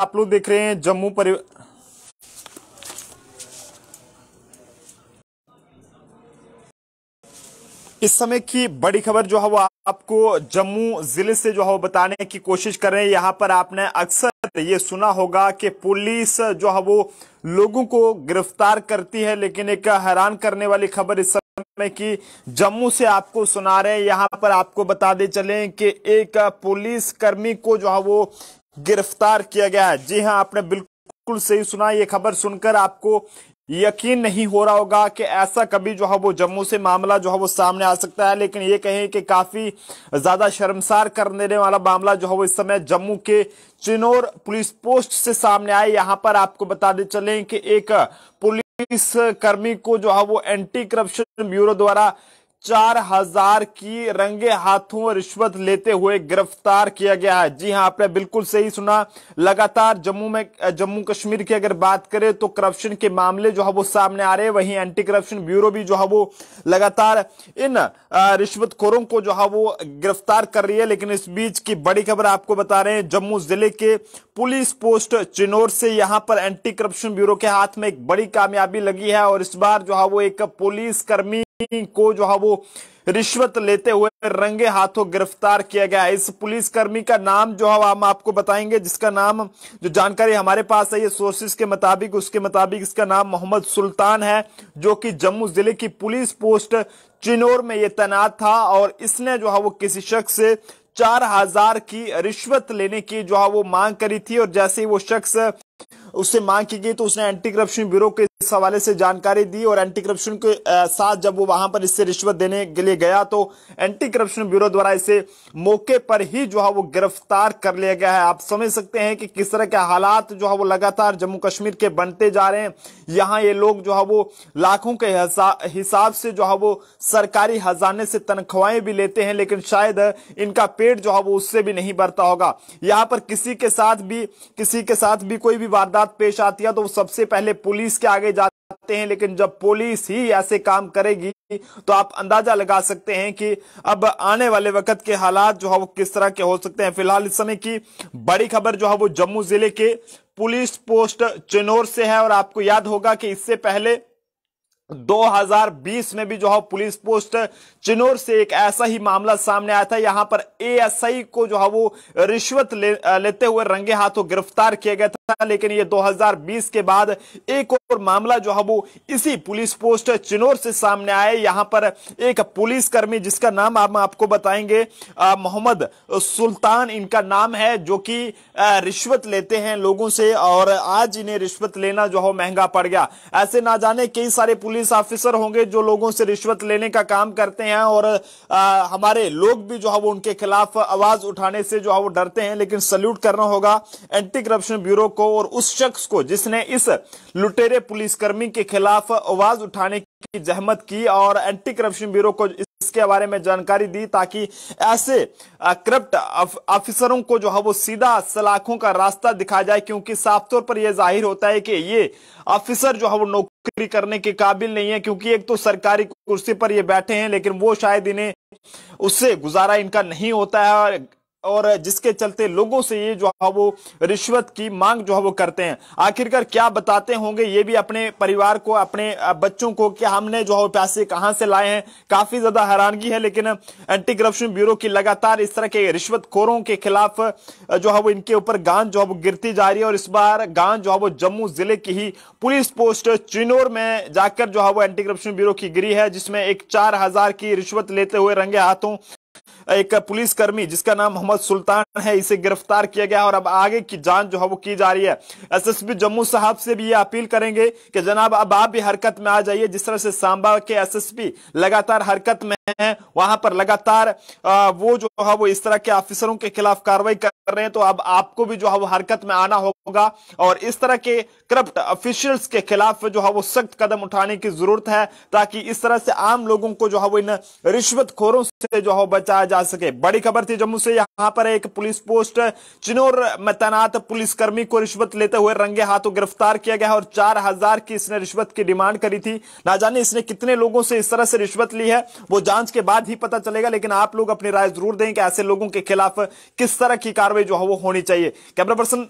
आप लोग देख रहे हैं जम्मू परिवार इस समय की बड़ी खबर जो है वो आपको जम्मू जिले से जो है वो बताने की कोशिश कर रहे हैं यहाँ पर आपने अक्सर ये सुना होगा कि पुलिस जो है वो लोगों को गिरफ्तार करती है लेकिन एक हैरान करने वाली खबर इस समय की जम्मू से आपको सुना रहे हैं यहाँ पर आपको बता दे चले कि एक पुलिस कर्मी को जो है वो गिरफ्तार किया गया है जी हाँ आपने बिल्कुल सही सुना ये खबर सुनकर आपको यकीन नहीं हो रहा होगा कि ऐसा कभी जो है वो जम्मू से मामला जो है वो सामने आ सकता है लेकिन ये कहें कि काफी ज्यादा शर्मसार कर देने वाला मामला जो है वो इस समय जम्मू के चिनोर पुलिस पोस्ट से सामने आए यहाँ पर आपको बता दे चले कि एक पुलिस कर्मी को जो है वो एंटी करप्शन ब्यूरो द्वारा चार हजार की रंगे हाथों रिश्वत लेते हुए गिरफ्तार किया गया है जी हाँ आपने बिल्कुल सही सुना लगातार जम्मू में जम्मू कश्मीर की अगर बात करें तो करप्शन के मामले जो है वो सामने आ रहे हैं वहीं एंटी करप्शन ब्यूरो भी जो है वो लगातार इन रिश्वतखोरों को जो है वो गिरफ्तार कर रही है लेकिन इस बीच की बड़ी खबर आपको बता रहे हैं जम्मू जिले के पुलिस पोस्ट चिनोर से यहां पर एंटी करप्शन ब्यूरो के हाथ में एक बड़ी कामयाबी लगी है और इस बार जो है वो एक पुलिस कर्मी को जो है वो रिश्वत लेते हुए रंगे हाथों गिरफ्तार किया गया इस पुलिसकर्मी का नाम जो है हम आपको बताएंगे जिसका नाम जो जानकारी हमारे पास है ये सोर्सेस के मुताबिक उसके मुताबिक इसका नाम मोहम्मद सुल्तान है जो कि जम्मू जिले की पुलिस पोस्ट चिनोर में ये तैनात था और इसने जो है वो किसी शख्स से चार हजार की रिश्वत लेने की जो है वो मांग करी थी और जैसे ही वो शख्स उससे मांग की गई तो उसने एंटी करप्शन ब्यूरो के इस हवाले से जानकारी दी और एंटी करप्शन के साथ जब वो वहां पर इससे रिश्वत देने के लिए गया तो एंटी करप्शन ब्यूरो द्वारा इसे मौके पर ही जो है वो गिरफ्तार कर लिया गया है आप समझ सकते हैं कि किस तरह के हालात जो है वो लगातार जम्मू कश्मीर के बनते जा रहे हैं यहाँ ये लोग जो है वो लाखों के हिसाब से जो है वो सरकारी हजाने से तनख्वाहें भी लेते हैं लेकिन शायद इनका पेट जो है वो उससे भी नहीं भरता होगा यहाँ पर किसी के साथ भी किसी के साथ भी कोई भी वारदात पेश आती है तो सबसे पहले पुलिस के आगे आते हैं लेकिन जब पुलिस ही ऐसे काम करेगी तो आप अंदाजा लगा सकते हैं कि अब आने वाले वक्त के हालात जो है वो किस तरह के हो सकते हैं फिलहाल इस समय की बड़ी खबर जो है वो जम्मू जिले के पुलिस पोस्ट चिनोर से है और आपको याद होगा कि इससे पहले 2020 में भी जो है पुलिस पोस्ट चिनोर से एक ऐसा ही मामला सामने आया था यहां पर एएसआई को जो है वो रिश्वत ले, लेते हुए रंगे हाथों गिरफ्तार किया गया था लेकिन ये 2020 के बाद एक और मामला जो है वो इसी पुलिस पोस्ट चिनोर से सामने आया यहां पर एक पुलिसकर्मी जिसका नाम हम आपको बताएंगे मोहम्मद सुल्तान इनका नाम है जो कि रिश्वत लेते हैं लोगों से और आज इन्हें रिश्वत लेना जो है महंगा पड़ गया ऐसे ना जाने कई सारे पुलिस पुलिस ऑफिसर होंगे जो लोगों से रिश्वत लेने का काम करते हैं और आ, हमारे लोग भी जो है वो उनके खिलाफ आवाज उठाने से जो है वो डरते हैं लेकिन सल्यूट करना होगा एंटी करप्शन ब्यूरो को और उस शख्स को जिसने इस लुटेरे पुलिसकर्मी के खिलाफ आवाज उठाने की जहमत की और एंटी करप्शन ब्यूरो को इसके बारे में जानकारी दी ताकि ऐसे करप्ट ऑफिसरों को जो है वो सीधा सलाखों का रास्ता दिखाया जाए क्योंकि साफ तौर पर यह जाहिर होता है कि ये ऑफिसर जो है वो नौकरी करने के काबिल नहीं है क्योंकि एक तो सरकारी कुर्सी पर ये बैठे हैं लेकिन वो शायद इन्हें उससे गुजारा इनका नहीं होता है और और जिसके चलते लोगों से ये जो है वो रिश्वत की मांग जो है वो करते हैं आखिरकार क्या बताते होंगे ये भी अपने परिवार को अपने बच्चों को कि हमने जो है पैसे कहाँ से लाए हैं काफी ज्यादा हैरानगी है लेकिन एंटी करप्शन ब्यूरो की लगातार इस तरह के रिश्वतखोरों के खिलाफ जो है वो इनके ऊपर गांध जो है वो गिरती जा रही है और इस बार गांध जो है वो जम्मू जिले की ही पुलिस पोस्ट चिनोर में जाकर जो है वो एंटी करप्शन ब्यूरो की गिरी है जिसमें एक चार हजार की रिश्वत लेते हुए रंगे हाथों एक पुलिसकर्मी जिसका नाम मोहम्मद सुल्तान है इसे गिरफ्तार किया गया और अब आगे की जांच जो है वो की जा रही है एसएसपी जम्मू साहब से भी ये अपील करेंगे कि जनाब अब आप भी हरकत में आ जाइए जिस तरह से सांबा के एसएसपी लगातार हरकत में हैं वहां पर लगातार वो जो है वो इस तरह के ऑफिसरों के खिलाफ कार्रवाई कर रहे हैं तो अब आपको भी जो है वो हरकत में आना होगा और इस तरह के करप्ट ऑफिशियल्स के खिलाफ जो है वो सख्त कदम उठाने की जरूरत है ताकि इस तरह से आम लोगों को जो है वो इन रिश्वतखोरों से जो है बचाया जा सके बड़ी खबर थी जम्मू से यहां पर एक पुलिस पोस्ट चिनोर में तैनात पुलिसकर्मी को रिश्वत लेते हुए रंगे हाथों गिरफ्तार किया गया और चार हजार की इसने रिश्वत की डिमांड करी थी ना जाने इसने कितने लोगों से इस तरह से रिश्वत ली है वो जांच के बाद ही पता चलेगा लेकिन आप लोग अपनी राय जरूर दें कि ऐसे लोगों के खिलाफ किस तरह की कार्रवाई जो है वो होनी चाहिए कैमरा पर्सन